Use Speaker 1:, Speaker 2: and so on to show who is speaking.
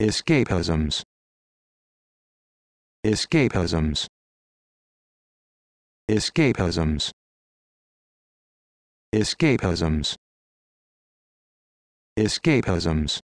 Speaker 1: Escapisms. Escapisms. Escapisms. Escapisms. Escapisms.